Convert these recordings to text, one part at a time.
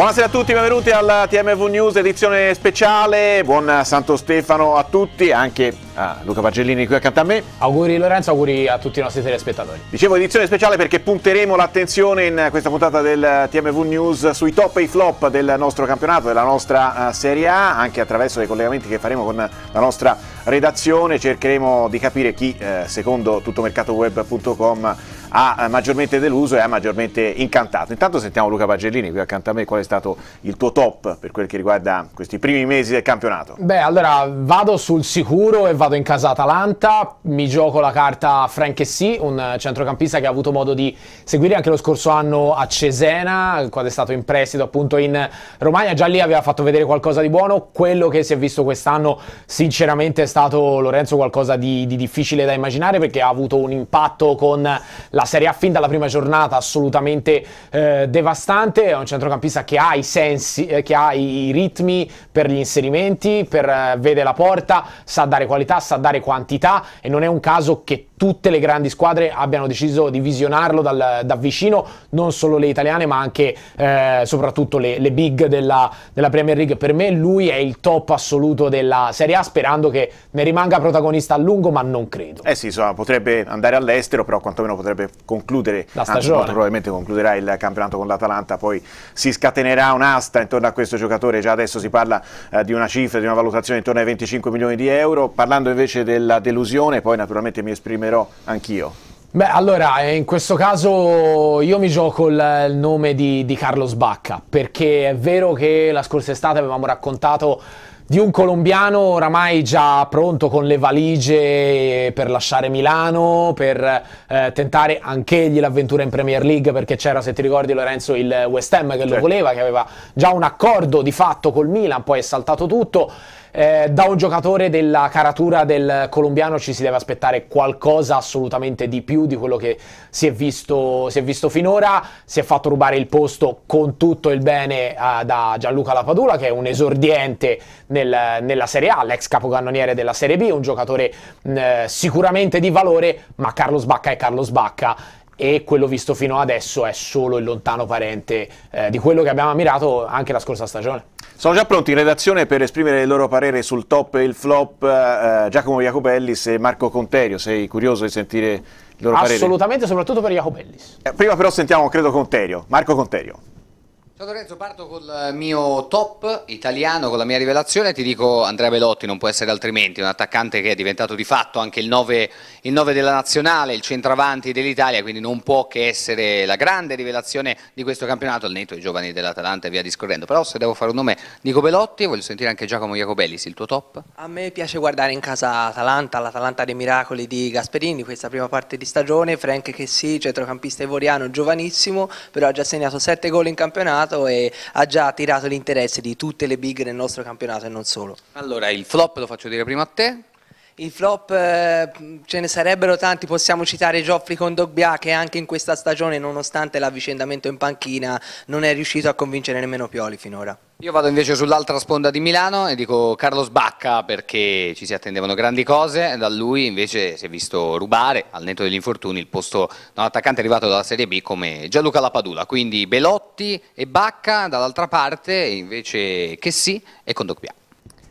Buonasera a tutti, benvenuti al TMV News edizione speciale, buon Santo Stefano a tutti, anche Ah, Luca Pagellini qui accanto a me. Auguri Lorenzo, auguri a tutti i nostri telespettatori. Dicevo edizione speciale perché punteremo l'attenzione in questa puntata del TMV News sui top e i flop del nostro campionato, della nostra eh, Serie A, anche attraverso i collegamenti che faremo con la nostra redazione. Cercheremo di capire chi, eh, secondo tuttomercatoweb.com, ha eh, maggiormente deluso e ha maggiormente incantato. Intanto sentiamo Luca Pagellini qui accanto a me, qual è stato il tuo top per quel che riguarda questi primi mesi del campionato? Beh, allora vado sul sicuro e vado portato in casa Atalanta, mi gioco la carta Frank Franchessy, un centrocampista che ha avuto modo di seguire anche lo scorso anno a Cesena, quando è stato in prestito appunto in Romagna, già lì aveva fatto vedere qualcosa di buono, quello che si è visto quest'anno sinceramente è stato Lorenzo qualcosa di, di difficile da immaginare perché ha avuto un impatto con la Serie A fin dalla prima giornata assolutamente eh, devastante, è un centrocampista che ha i sensi, eh, che ha i ritmi per gli inserimenti, per, eh, vede la porta, sa dare qualità, sa dare quantità e non è un caso che tutte le grandi squadre abbiano deciso di visionarlo dal, da vicino, non solo le italiane ma anche eh, soprattutto le, le big della, della, Premier League. Per me lui è il top assoluto della Serie A sperando che ne rimanga protagonista a lungo ma non credo. Eh sì, insomma, potrebbe andare all'estero però quantomeno potrebbe concludere la stagione. Anzi, probabilmente concluderà il campionato con l'Atalanta, poi si scatenerà un'asta intorno a questo giocatore, già adesso si parla eh, di una cifra, di una valutazione intorno ai 25 milioni di euro. Parlando parlando invece della delusione, poi naturalmente mi esprimerò anch'io. Beh, allora, eh, in questo caso io mi gioco il nome di, di Carlos Bacca, perché è vero che la scorsa estate avevamo raccontato di un colombiano oramai già pronto con le valigie per lasciare Milano, per eh, tentare anch'egli l'avventura in Premier League, perché c'era, se ti ricordi Lorenzo, il West Ham che certo. lo voleva, che aveva già un accordo di fatto col Milan, poi è saltato tutto eh, da un giocatore della caratura del colombiano ci si deve aspettare qualcosa assolutamente di più di quello che si è visto, si è visto finora. Si è fatto rubare il posto con tutto il bene eh, da Gianluca Lapadula, che è un esordiente nel, nella Serie A, l'ex capocannoniere della Serie B, un giocatore eh, sicuramente di valore, ma Carlos Bacca è Carlos Bacca e quello visto fino adesso è solo il lontano parente eh, di quello che abbiamo ammirato anche la scorsa stagione. Sono già pronti in redazione per esprimere il loro parere sul top e il flop eh, eh Giacomo Jacopellis e Marco Conterio. Sei curioso di sentire il loro Assolutamente, parere? Assolutamente, soprattutto per Jacopellis. Eh, prima però sentiamo, credo, Conterio. Marco Conterio. Ciao Lorenzo, parto col mio top italiano, con la mia rivelazione, ti dico Andrea Belotti, non può essere altrimenti, un attaccante che è diventato di fatto anche il 9, il 9 della nazionale, il centravanti dell'Italia, quindi non può che essere la grande rivelazione di questo campionato, al netto i giovani dell'Atalanta e via discorrendo, però se devo fare un nome dico Belotti voglio sentire anche Giacomo Iacobellis, il tuo top? A me piace guardare in casa Atalanta, l'Atalanta dei miracoli di Gasperini, questa prima parte di stagione, Frank che sì, centrocampista ivoriano, giovanissimo, però ha già segnato 7 gol in campionato, campionato e ha già attirato l'interesse di tutte le big nel nostro campionato e non solo. Allora, il flop lo faccio dire prima a te, i flop eh, ce ne sarebbero tanti, possiamo citare Geoffrey Condogbia che anche in questa stagione, nonostante l'avvicendamento in panchina, non è riuscito a convincere nemmeno Pioli finora. Io vado invece sull'altra sponda di Milano e dico Carlos Bacca perché ci si attendevano grandi cose, da lui invece si è visto rubare al netto degli infortuni il posto da un attaccante arrivato dalla Serie B come Gianluca Lapadula, quindi Belotti e Bacca dall'altra parte invece che sì e Condogbia.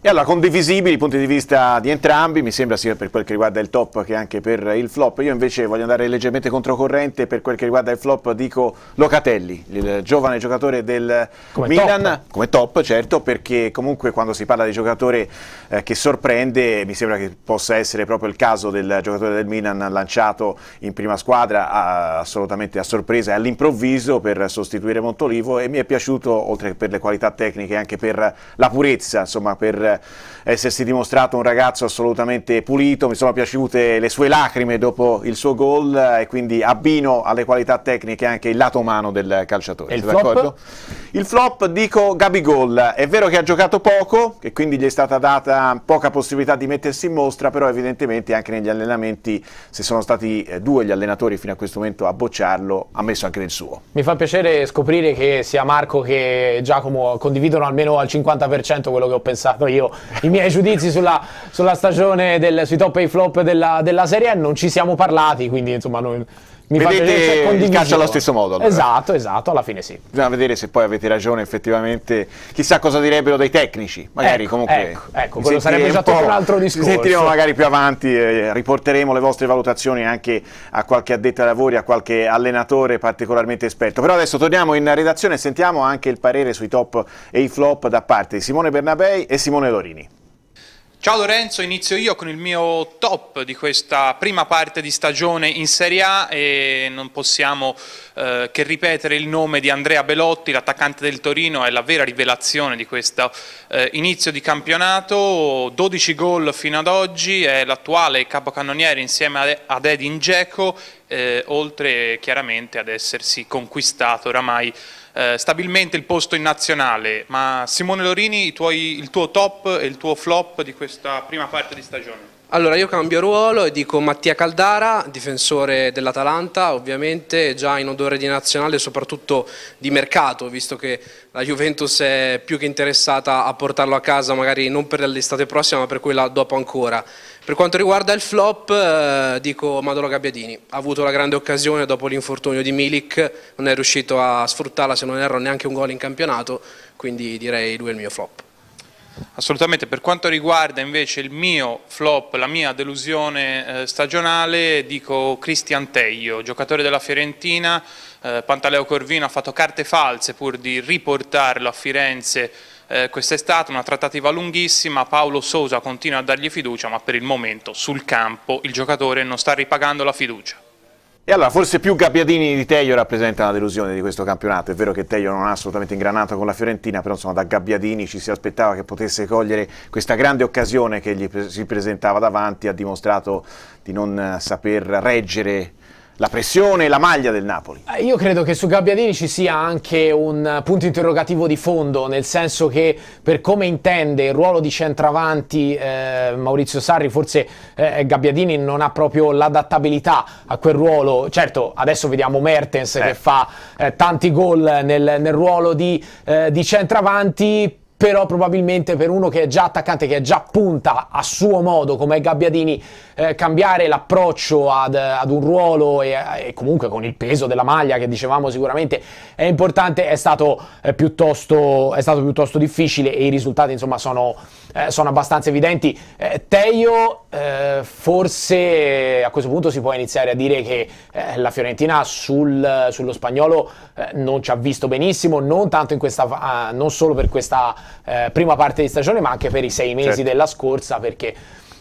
E allora condivisibili i punti di vista di entrambi, mi sembra sia per quel che riguarda il top che anche per il flop. Io invece voglio andare leggermente controcorrente, per quel che riguarda il flop dico Locatelli, il giovane giocatore del come Milan, top. come top certo, perché comunque quando si parla di giocatore eh, che sorprende mi sembra che possa essere proprio il caso del giocatore del Milan lanciato in prima squadra a, assolutamente a sorpresa e all'improvviso per sostituire Montolivo e mi è piaciuto oltre che per le qualità tecniche anche per la purezza, insomma per eh, essersi dimostrato un ragazzo assolutamente pulito, mi sono piaciute le sue lacrime dopo il suo gol eh, e quindi abbino alle qualità tecniche anche il lato umano del calciatore. Il flop? il flop? dico Gabigol, è vero che ha giocato poco e quindi gli è stata data poca possibilità di mettersi in mostra, però evidentemente anche negli allenamenti, se sono stati eh, due gli allenatori fino a questo momento a bocciarlo, ha messo anche del suo. Mi fa piacere scoprire che sia Marco che Giacomo condividono almeno al 50% quello che ho pensato io io i miei giudizi sulla, sulla stagione del, sui top e i flop della, della Serie A non ci siamo parlati, quindi insomma noi mi vedete cioè, il calcio allo stesso modo. Allora. Esatto, esatto, alla fine sì. Bisogna vedere se poi avete ragione effettivamente, chissà cosa direbbero dei tecnici, magari ecco, comunque. Ecco, ecco quello sarebbe già un, un altro discorso. Sentiremo magari più avanti, eh, riporteremo le vostre valutazioni anche a qualche addetto ai lavori, a qualche allenatore particolarmente esperto. Però adesso torniamo in redazione e sentiamo anche il parere sui top e i flop da parte di Simone Bernabei e Simone Dorini. Ciao Lorenzo, inizio io con il mio top di questa prima parte di stagione in Serie A e non possiamo eh, che ripetere il nome di Andrea Belotti, l'attaccante del Torino, è la vera rivelazione di questo eh, inizio di campionato, 12 gol fino ad oggi, è l'attuale capocannoniere insieme ad Edin Dzeko, eh, oltre chiaramente ad essersi conquistato oramai eh, stabilmente il posto in nazionale, ma Simone Lorini, tuoi, il tuo top e il tuo flop di questa prima parte di stagione? Allora io cambio ruolo e dico Mattia Caldara, difensore dell'Atalanta, ovviamente già in odore di nazionale, soprattutto di mercato, visto che la Juventus è più che interessata a portarlo a casa, magari non per l'estate prossima, ma per quella dopo ancora. Per quanto riguarda il flop, eh, dico Madolo Gabbiadini, ha avuto la grande occasione dopo l'infortunio di Milik, non è riuscito a sfruttarla, se non erro, neanche un gol in campionato, quindi direi lui è il mio flop. Assolutamente, per quanto riguarda invece il mio flop, la mia delusione eh, stagionale, dico Cristian Teglio, giocatore della Fiorentina, eh, Pantaleo Corvino ha fatto carte false pur di riportarlo a Firenze eh, quest'estate, una trattativa lunghissima, Paolo Sosa continua a dargli fiducia ma per il momento sul campo il giocatore non sta ripagando la fiducia. E allora forse più Gabbiadini di Teglio rappresenta la delusione di questo campionato. È vero che Teglio non ha assolutamente ingranato con la Fiorentina, però insomma da Gabbiadini ci si aspettava che potesse cogliere questa grande occasione che gli si presentava davanti. Ha dimostrato di non eh, saper reggere la pressione e la maglia del Napoli. Eh, io credo che su Gabbiadini ci sia anche un punto interrogativo di fondo, nel senso che per come intende il ruolo di centravanti eh, Maurizio Sarri, forse eh, Gabbiadini non ha proprio l'adattabilità a quel ruolo. Certo, adesso vediamo Mertens eh. che fa eh, tanti gol nel, nel ruolo di, eh, di centravanti, però probabilmente per uno che è già attaccante, che è già punta a suo modo come Gabbiadini, eh, cambiare l'approccio ad, ad un ruolo e, e, comunque con il peso della maglia che dicevamo sicuramente è importante, è stato, eh, piuttosto, è stato piuttosto difficile e i risultati insomma sono eh, sono abbastanza evidenti. Eh, Teio, eh, forse eh, a questo punto si può iniziare a dire che eh, la Fiorentina sul, sullo spagnolo eh, non ci ha visto benissimo, non, questa, ah, non solo per questa prima parte di stagione, ma anche per i sei mesi certo. della scorsa, perché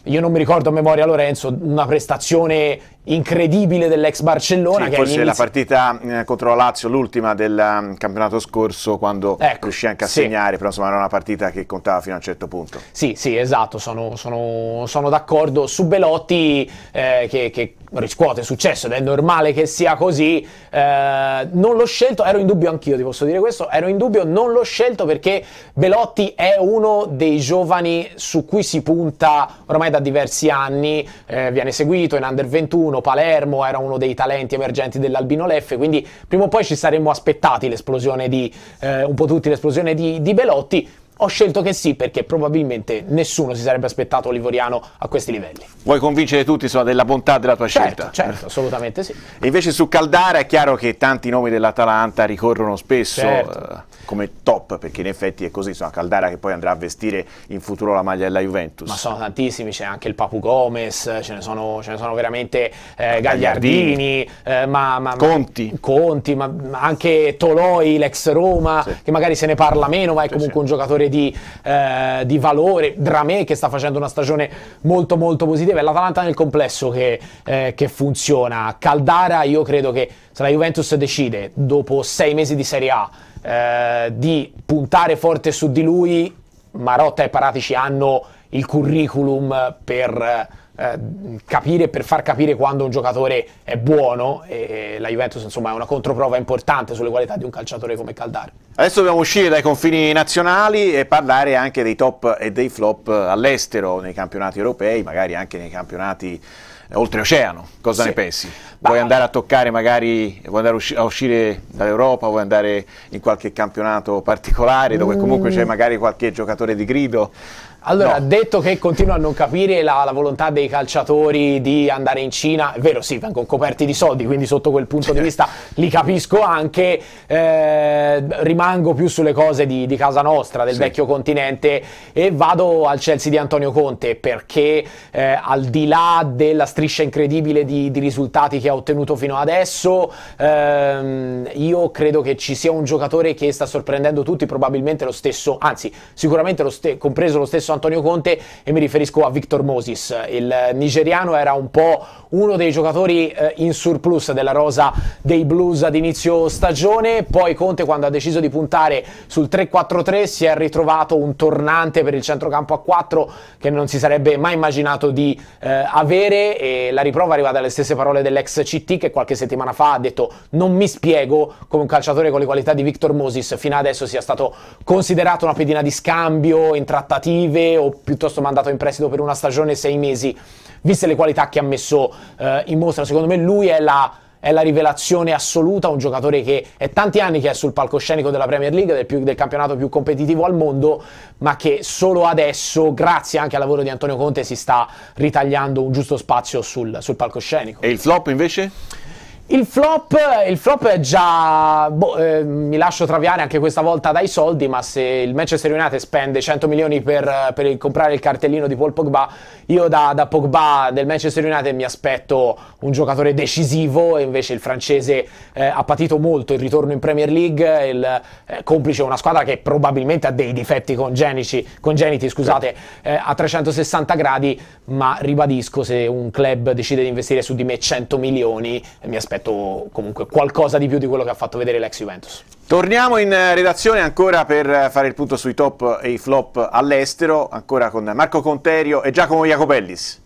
io non mi ricordo a memoria Lorenzo una prestazione incredibile dell'ex Barcellona. Sì, che forse la partita eh, contro la Lazio, l'ultima del mm, campionato scorso, quando ecco, riuscì anche a sì. segnare, però insomma era una partita che contava fino a un certo punto. Sì, sì, esatto, sono, sono, sono d'accordo su Belotti eh, che, che, riscuote successo ed è normale che sia così. Eh, non l'ho scelto, ero in dubbio anch'io, ti posso dire questo, ero in dubbio, non l'ho scelto perché Belotti è uno dei giovani su cui si punta ormai da diversi anni, eh, viene seguito in Under 21, Torino, Palermo, era uno dei talenti emergenti dell'Albino Leffe, quindi prima o poi ci saremmo aspettati l'esplosione di, eh, un po' tutti l'esplosione di, di Belotti. Ho scelto che sì perché probabilmente nessuno si sarebbe aspettato Livoriano a questi livelli. Vuoi convincere tutti insomma, della bontà della tua certo, scelta? Certo, assolutamente sì. E invece su Caldara è chiaro che tanti nomi dell'Atalanta ricorrono spesso. Certo. Eh, come top, perché in effetti è così, insomma, Caldara che poi andrà a vestire in futuro la maglia della Juventus. Ma sono tantissimi, c'è anche il Papu Gomez, ce ne sono, ce ne sono veramente eh, Gagliardini, eh, ma, ma, Conti, Conti ma, ma, anche Toloi, l'ex Roma, sì. che magari se ne parla meno, ma è comunque sì, un giocatore di, eh, di valore, Dramè che sta facendo una stagione molto molto positiva, è l'Atalanta nel complesso che, eh, che funziona. Caldara io credo che se la Juventus decide dopo sei mesi di Serie A eh, di puntare forte su di lui, Marotta e Paratici hanno il curriculum per eh, capire, per far capire quando un giocatore è buono e, e la Juventus insomma è una controprova importante sulle qualità di un calciatore come Caldari. Adesso dobbiamo uscire dai confini nazionali e parlare anche dei top e dei flop all'estero, nei campionati europei, magari anche nei campionati oltreoceano. Cosa sì. ne pensi? vuoi andare a toccare magari, vuoi andare a uscire dall'Europa, vuoi andare in qualche campionato particolare dove comunque c'è mm. magari qualche giocatore di grido? Allora, no. detto che continuo a non capire la, la, volontà dei calciatori di andare in Cina, è vero, sì, vengono coperti di soldi, quindi sotto quel punto di vista li capisco anche, eh, rimango più sulle cose di, di casa nostra, del sì. vecchio continente, e vado al Chelsea di Antonio Conte perché eh, al di là della striscia incredibile di, di risultati che ha ottenuto fino adesso. Ehm, io credo che ci sia un giocatore che sta sorprendendo tutti, probabilmente lo stesso, anzi sicuramente lo ste- compreso lo stesso Antonio Conte e mi riferisco a Victor Moses. Il nigeriano era un po' uno dei giocatori eh, in surplus della rosa dei Blues ad inizio stagione, poi Conte quando ha deciso di puntare sul 3-4-3 si è ritrovato un tornante per il centrocampo a 4 che non si sarebbe mai immaginato di eh, avere e la riprova arriva dalle stesse parole dell'ex ex che qualche settimana fa ha detto non mi spiego come un calciatore con le qualità di Victor Moses fino adesso sia stato considerato una pedina di scambio in trattative o piuttosto mandato in prestito per una stagione e sei mesi, viste le qualità che ha messo eh, in mostra. Secondo me lui è la è la rivelazione assoluta, un giocatore che è tanti anni che è sul palcoscenico della Premier League, del, più, del, campionato più competitivo al mondo, ma che solo adesso, grazie anche al lavoro di Antonio Conte, si sta ritagliando un giusto spazio sul, sul palcoscenico. E il flop invece? Il flop, il flop, è già. Boh, eh, mi lascio traviare anche questa volta dai soldi, ma se il Manchester United spende 100 milioni per, per il, comprare il cartellino di Paul Pogba, io da, da, Pogba del Manchester United mi aspetto un giocatore decisivo. E invece il francese eh, ha patito molto il ritorno in Premier League. Il eh, complice è una squadra che probabilmente ha dei difetti congenici, congeniti scusate, eh, a 360 gradi. Ma ribadisco, se un club decide di investire su di me 100 milioni, mi aspetto aspetto comunque qualcosa di più di quello che ha fatto vedere l'ex Juventus. Torniamo in eh, redazione ancora per eh, fare il punto sui top e i flop all'estero, ancora con Marco Conterio e Giacomo Jacopellis.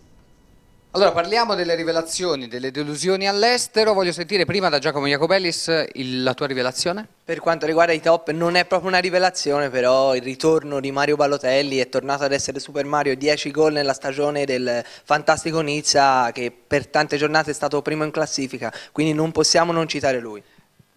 Allora parliamo delle rivelazioni, delle delusioni all'estero, voglio sentire prima da Giacomo Jacobellis il, la tua rivelazione. Per quanto riguarda i top non è proprio una rivelazione però il ritorno di Mario Balotelli è tornato ad essere Super Mario, 10 gol nella stagione del fantastico Nizza che per tante giornate è stato primo in classifica, quindi non possiamo non citare lui.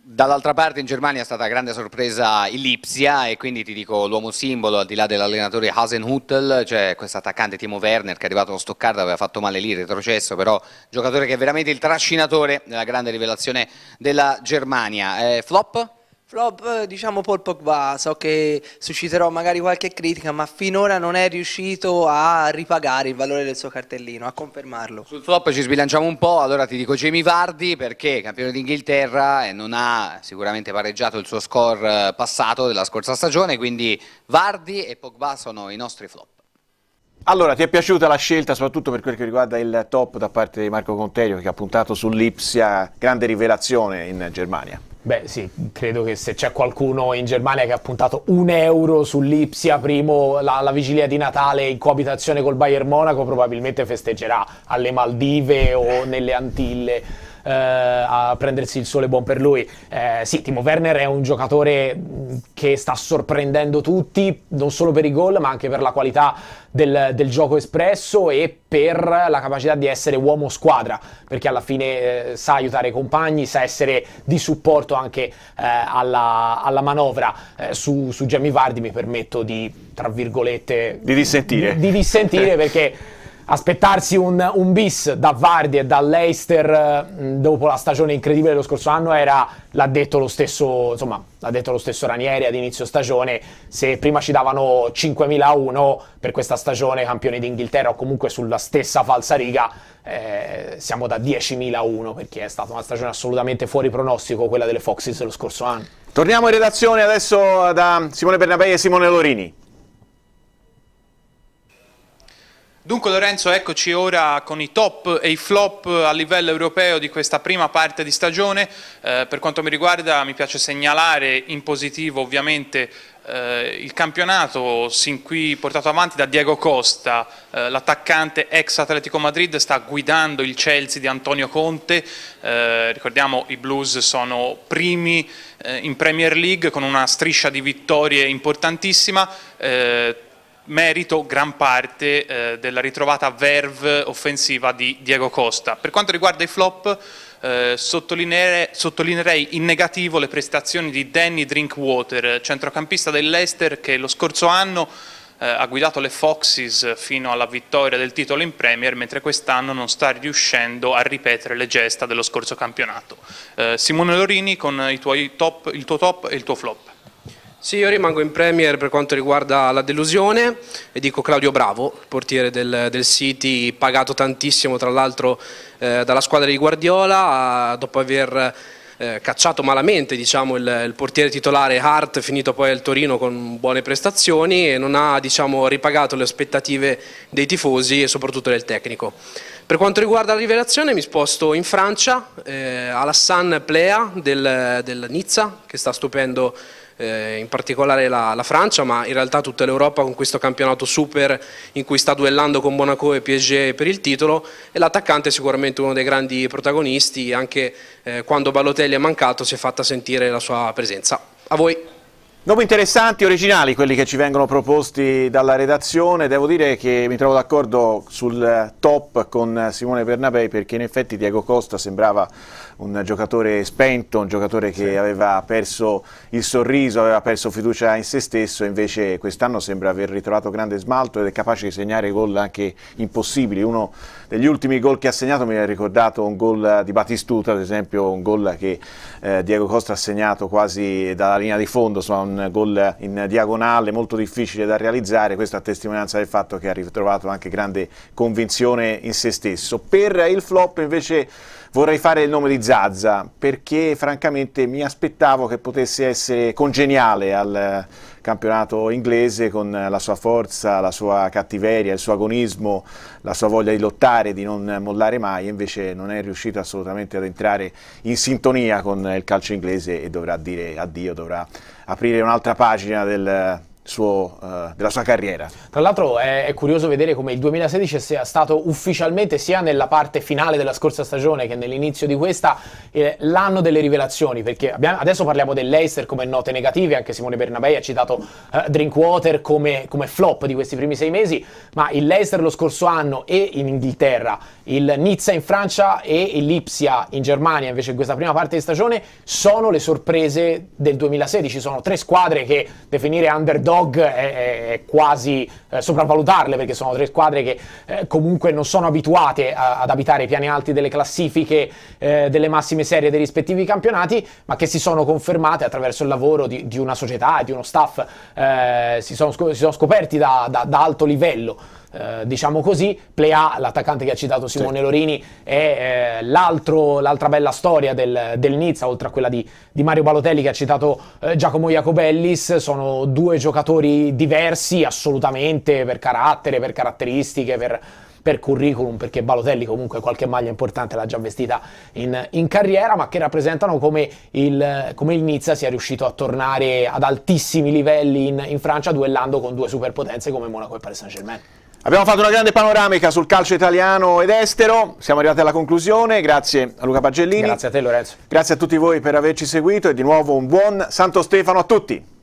Dall'altra parte in Germania è stata grande sorpresa Illipsia e quindi ti dico l'uomo simbolo al di là dell'allenatore Hasenhuttel, cioè questo attaccante Timo Werner che è arrivato allo Stoccarda, aveva fatto male lì, retrocesso, però giocatore che è veramente il trascinatore della grande rivelazione della Germania. Eh, flop? Flop, diciamo Paul Pogba, so che susciterò magari qualche critica, ma finora non è riuscito a ripagare il valore del suo cartellino, a confermarlo. Sul flop ci sbilanciamo un po', allora ti dico Jamie Vardi perché campione d'Inghilterra non ha sicuramente pareggiato il suo score eh, passato della scorsa stagione, quindi Vardi e Pogba sono i nostri flop. Allora, ti è piaciuta la scelta, soprattutto per quel che riguarda il top da parte di Marco Conterio, che ha puntato sull'Ipsia, grande rivelazione in Germania? Beh sì, credo che se c'è qualcuno in Germania che ha puntato un euro sull'Ipsia primo la, la vigilia di Natale in coabitazione col Bayern Monaco probabilmente festeggerà alle Maldive o nelle Antille eh, a prendersi il sole buon per lui. Eh, sì, Timo Werner è un giocatore mm, che sta sorprendendo tutti, non solo per i gol, ma anche per la qualità del, del, gioco espresso e per la capacità di essere uomo squadra, perché alla fine eh, sa aiutare i compagni, sa essere di supporto anche eh, alla, alla, manovra. Eh, su, su Jamie Vardi mi permetto di, tra virgolette, di dissentire, di, di dissentire perché aspettarsi un, un, bis da Vardy e dall'Eister eh, dopo la stagione incredibile dello scorso anno era, l'ha detto lo stesso, insomma, l'ha detto lo stesso Ranieri ad inizio stagione, se prima ci davano 5.000 a 1 per questa stagione campione d'Inghilterra o comunque sulla stessa falsariga, eh, siamo da 10.000 a 1 perché è stata una stagione assolutamente fuori pronostico quella delle Foxes lo scorso anno. Torniamo in redazione adesso da Simone Bernabei e Simone Lorini. Dunque Lorenzo, eccoci ora con i top e i flop a livello europeo di questa prima parte di stagione. Eh, per quanto mi riguarda mi piace segnalare in positivo ovviamente eh, il campionato sin qui portato avanti da Diego Costa, eh, l'attaccante ex Atletico Madrid sta guidando il Chelsea di Antonio Conte, eh, ricordiamo i Blues sono primi eh, in Premier League con una striscia di vittorie importantissima, eh, merito gran parte eh, della ritrovata verve offensiva di Diego Costa. Per quanto riguarda i flop, eh, sottolineerei, sottolineerei in negativo le prestazioni di Danny Drinkwater, centrocampista dell'Ester che lo scorso anno eh, ha guidato le Foxes fino alla vittoria del titolo in Premier, mentre quest'anno non sta riuscendo a ripetere le gesta dello scorso campionato. Eh, Simone Lorini con tuoi top, il tuo top e il tuo flop. Sì, io rimango in Premier per quanto riguarda la delusione e dico Claudio Bravo, portiere del, del City, pagato tantissimo tra l'altro eh, dalla squadra di Guardiola, dopo aver eh, cacciato malamente diciamo, il, il, portiere titolare Hart, finito poi al Torino con buone prestazioni e non ha diciamo, ripagato le aspettative dei tifosi e soprattutto del tecnico. Per quanto riguarda la rivelazione mi sposto in Francia, eh, Alassane Plea del, del Nizza, che sta stupendo eh, in particolare la, la, Francia, ma in realtà tutta l'Europa con questo campionato super in cui sta duellando con Monaco e PSG per il titolo e l'attaccante è sicuramente uno dei grandi protagonisti, anche eh, quando Balotelli è mancato si è fatta sentire la sua presenza. A voi. Dopo interessanti, originali, quelli che ci vengono proposti dalla redazione, devo dire che mi trovo d'accordo sul top con Simone Bernabei perché in effetti Diego Costa sembrava un giocatore spento, un giocatore che sì. aveva perso il sorriso, aveva perso fiducia in se stesso, invece quest'anno sembra aver ritrovato grande smalto ed è capace di segnare gol anche impossibili. Uno degli ultimi gol che ha segnato mi ha ricordato un gol di Batistuta, ad esempio un gol che eh, Diego Costa ha segnato quasi dalla linea di fondo, insomma un gol in diagonale molto difficile da realizzare, questa è testimonianza del fatto che ha ritrovato anche grande convinzione in se stesso. Per il flop invece vorrei fare il nome di Zazza perché francamente mi aspettavo che potesse essere congeniale al eh, campionato inglese con eh, la sua forza, la sua cattiveria, il suo agonismo, la sua voglia di lottare, di non mollare mai, invece non è riuscito assolutamente ad entrare in sintonia con eh, il calcio inglese e dovrà dire addio, dovrà aprire un'altra pagina del suo, uh, della sua carriera. Tra l'altro è, è, curioso vedere come il 2016 sia stato ufficialmente sia nella parte finale della scorsa stagione che nell'inizio di questa eh, l'anno delle rivelazioni, perché abbiamo, adesso parliamo dell'Eister come note negative, anche Simone Bernabei ha citato eh, Drinkwater come, come, flop di questi primi sei mesi, ma il Leicester lo scorso anno e in Inghilterra, il Nizza in Francia e Lipsia in Germania invece in questa prima parte di stagione sono le sorprese del 2016, sono tre squadre che definire underdog Nog è, è, quasi eh, sopravvalutarle perché sono tre squadre che eh, comunque non sono abituate a, ad abitare i piani alti delle classifiche eh, delle massime serie dei rispettivi campionati, ma che si sono confermate attraverso il lavoro di, di una società e di uno staff, eh, si sono, si, sono, scoperti da, da, da alto livello. Eh, diciamo così, Plea, l'attaccante che ha citato Simone sì. Lorini, è eh, l'altra bella storia del, del, Nizza, oltre a quella di, di Mario Balotelli che ha citato eh, Giacomo Iacobellis, sono due giocatori diversi assolutamente per carattere, per caratteristiche, per per curriculum, perché Balotelli comunque qualche maglia importante l'ha già vestita in, in carriera, ma che rappresentano come il, come il, Nizza sia riuscito a tornare ad altissimi livelli in, in Francia duellando con due superpotenze come Monaco e Paris Saint-Germain. Abbiamo fatto una grande panoramica sul calcio italiano ed estero, siamo arrivati alla conclusione, grazie a Luca Pagellini. Grazie a te Lorenzo. Grazie a tutti voi per averci seguito e di nuovo un buon Santo Stefano a tutti.